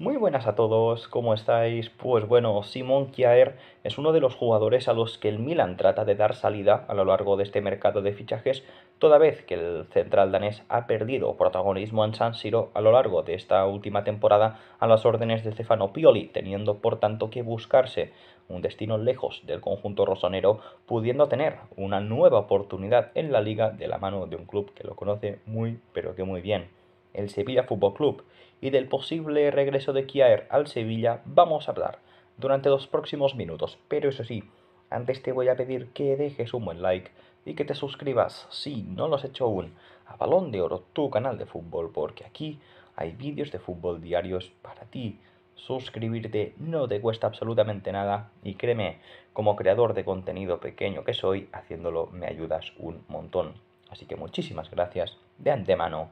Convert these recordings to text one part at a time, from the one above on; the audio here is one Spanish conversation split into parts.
Muy buenas a todos, ¿cómo estáis? Pues bueno, Simon Kjaer es uno de los jugadores a los que el Milan trata de dar salida a lo largo de este mercado de fichajes, toda vez que el central danés ha perdido protagonismo en San Siro a lo largo de esta última temporada a las órdenes de Stefano Pioli, teniendo por tanto que buscarse un destino lejos del conjunto rosonero, pudiendo tener una nueva oportunidad en la liga de la mano de un club que lo conoce muy pero que muy bien el Sevilla Fútbol Club, y del posible regreso de Kiaer al Sevilla vamos a hablar durante los próximos minutos. Pero eso sí, antes te voy a pedir que dejes un buen like y que te suscribas si no lo has hecho aún a Balón de Oro, tu canal de fútbol, porque aquí hay vídeos de fútbol diarios para ti. Suscribirte no te cuesta absolutamente nada y créeme, como creador de contenido pequeño que soy, haciéndolo me ayudas un montón. Así que muchísimas gracias de antemano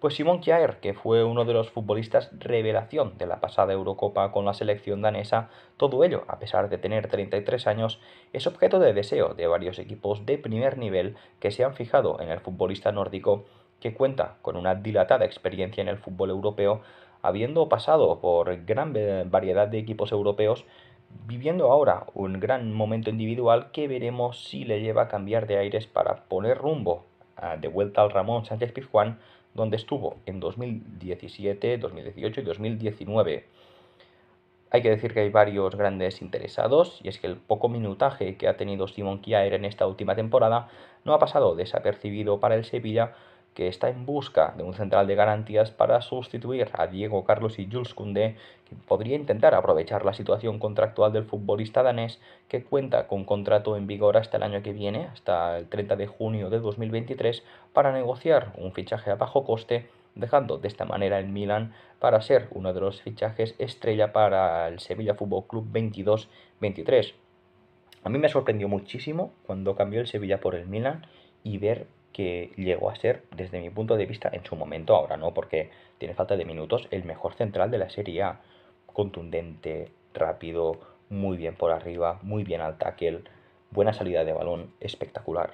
pues Simon Kjaer, que fue uno de los futbolistas revelación de la pasada Eurocopa con la selección danesa, todo ello, a pesar de tener 33 años, es objeto de deseo de varios equipos de primer nivel que se han fijado en el futbolista nórdico, que cuenta con una dilatada experiencia en el fútbol europeo, habiendo pasado por gran variedad de equipos europeos, viviendo ahora un gran momento individual que veremos si le lleva a cambiar de aires para poner rumbo ah, de vuelta al Ramón Sánchez Pizjuán donde estuvo en 2017, 2018 y 2019. Hay que decir que hay varios grandes interesados, y es que el poco minutaje que ha tenido Simon Kiaer en esta última temporada no ha pasado desapercibido para el Sevilla, que está en busca de un central de garantías para sustituir a Diego Carlos y Jules Koundé, que podría intentar aprovechar la situación contractual del futbolista danés, que cuenta con contrato en vigor hasta el año que viene, hasta el 30 de junio de 2023, para negociar un fichaje a bajo coste dejando de esta manera el Milan para ser uno de los fichajes estrella para el Sevilla Fútbol Club 22-23. A mí me sorprendió muchísimo cuando cambió el Sevilla por el Milan y ver que llegó a ser, desde mi punto de vista, en su momento, ahora no, porque tiene falta de minutos, el mejor central de la Serie A. Contundente, rápido, muy bien por arriba, muy bien al tackle, buena salida de balón, espectacular.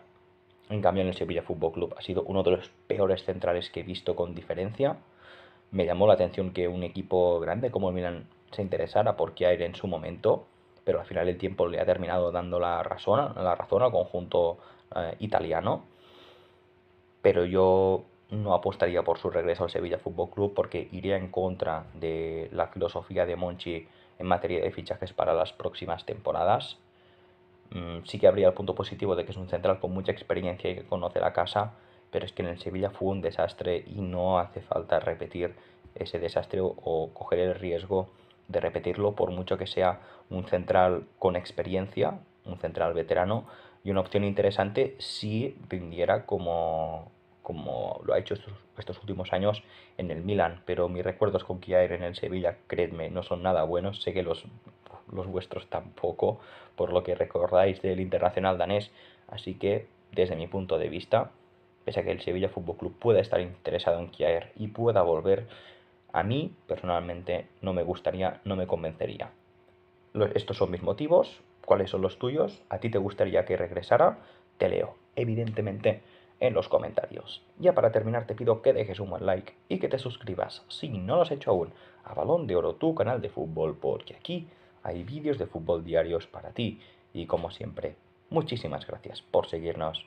En cambio, en el Sevilla Fútbol Club ha sido uno de los peores centrales que he visto con diferencia. Me llamó la atención que un equipo grande como el Milan se interesara por aire en su momento, pero al final el tiempo le ha terminado dando la razón, la razón al conjunto eh, italiano pero yo no apostaría por su regreso al Sevilla Fútbol Club porque iría en contra de la filosofía de Monchi en materia de fichajes para las próximas temporadas. Mm, sí que habría el punto positivo de que es un central con mucha experiencia y que conoce la casa, pero es que en el Sevilla fue un desastre y no hace falta repetir ese desastre o, coger el riesgo de repetirlo, por mucho que sea un central con experiencia, un central veterano, y una opción interesante si vendiera como, como lo ha hecho estos, últimos años en el Milan, pero mis recuerdos con Kiaer en el Sevilla, creedme, no son nada buenos, sé que los, vuestros tampoco, por lo que recordáis del internacional danés, así que desde mi punto de vista, pese a que el Sevilla Fútbol Club pueda estar interesado en Kiaer y pueda volver, a mí personalmente no me gustaría, no me convencería. estos son mis motivos, cuáles son los tuyos, a ti te gustaría que regresara, te leo, evidentemente en los comentarios. Ya para terminar te pido que dejes un buen like y que te suscribas, si no lo has hecho aún, a Balón de Oro, tu canal de fútbol, porque aquí hay vídeos de fútbol diarios para ti. Y como siempre, muchísimas gracias por seguirnos.